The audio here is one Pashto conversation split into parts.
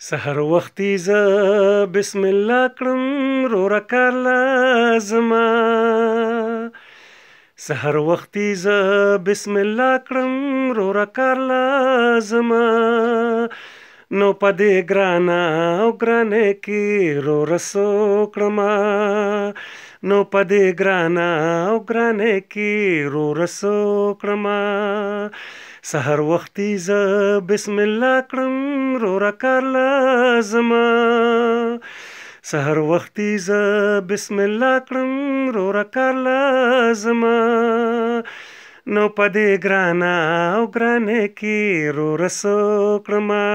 سحر وختي ز بسم الله کړم رو رکار لازم سحر وختي ز بسم الله کړم رو رکار لازم نو پدې ګرانا او ګرانه کې رو رسو کړم نو پدې ګرانا او ګرانې کې رو رسو کړما سحر وختي ز بسم الله کړم رو را کار لازم سحر وختي ز بسم الله کړم رو را کار لازم نو پدې ګرانا او ګرانې کې رو رسو کړما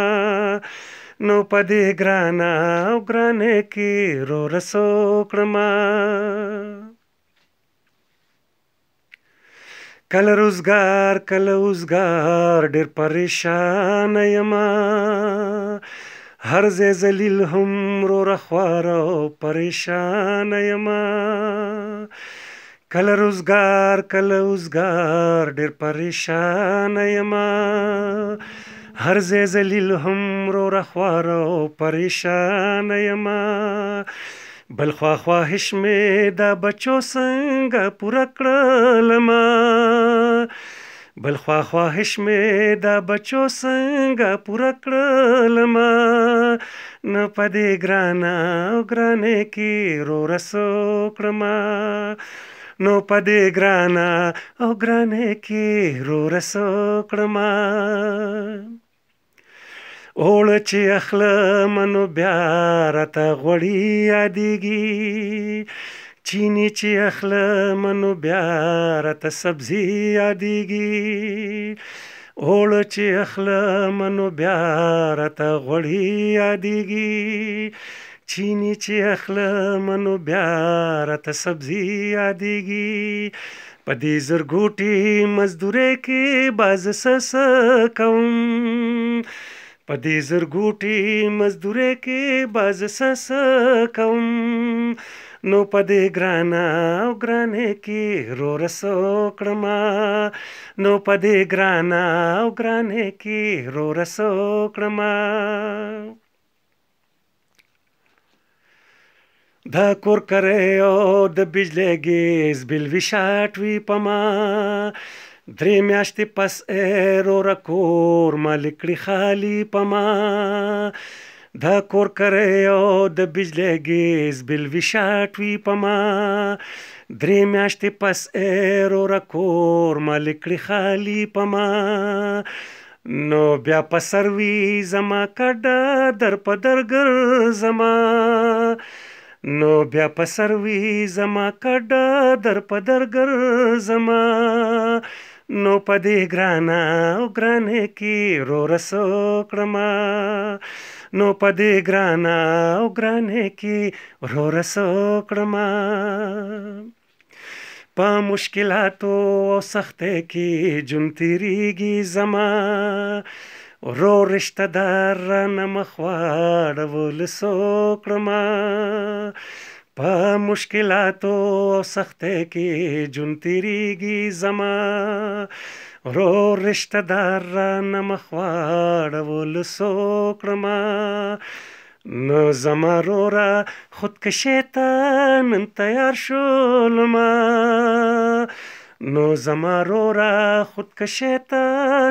نو پدې ګرانا او ګرانه کې رو رسو کړما کله روزګار کله روزګار ډېر پریشان یما هر زه ذلیل هم رو رخوار او پریشان یما کله روزګار کله روزګار ډېر پریشان یما هر ځای ذلیل هم رو رخوار او پریشان یما بل خوا خواهش مې دا بچو څنګه پوره کړل ما بل خوا خواهش مې دا بچو څنګه پوره کړل ما نه پدې ګرانا او ګرانې کې رو رسو کړم نو پدې ګرانا او ګرانې کې رو رسو کړم اوړه چې اخلم نو بیا راته غوړي یادېږي چینی چې اخلم نو بیا راته سبزي یادېږي اوړه چې اخلم نو بیا راته غوړي یادېږي چینی چې اخلم نو بیا راته سبزي یادېږي په دې زرګوټي مزدورې کې باز سس کوم په دې زرګوټي مزدورې کې باز سس کوم نو په دې ګرانا او ګرانې کې رو رسو کړما نو په دې ګرانا او ګرانې کې رو رسو کړما دا کور کرے او د بجلی گیس بل وی شاټ وی پما درې میاشتې پس ایرو را کور مالک لري خالی پما دا کور کرے او د بجلی ګیس بل وشاټ وی پما درې میاشتې پس ایرو را کور مالک لري خالی پما نو بیا په سروي زما کډه در په درګر زما نو بیا په سروي زما کډه در په درګر زما نو په دې ګرانا او ګران کې رو رسو کړما نو په دې ګرانا او ګران کې رو رسو کړما په مشکلاتو او سختې کې جون تیریږي زما ورو رشتہ دار نه مخواړ ول سو کړما په مشکلاتو او سختې کې جون تیریږي زما ورو رشتہ دار را نمخواړ ول سوکړما نو زما رورا خودکشی ته نن تیار شولما نو زما رورا خودکشی ته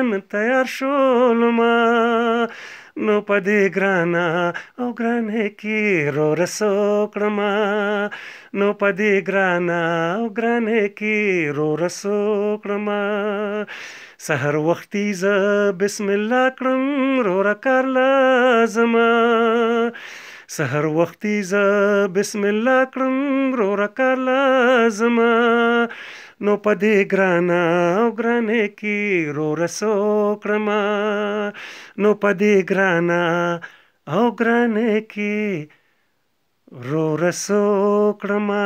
نن تیار شولما نو په دې ګرانا او ګران کې رو رسو کړما نو په دې ګرانا او ګران کې رو رسو کړما سحر وختي ز بسم الله کړم رو را کار لازم سحر وختي ز بسم الله کړم رو را کار لازم نو په دې ګرانا او ګرانې کې رو رسو کړما نو په دې ګرانا او ګرانې کې رو رسو کړما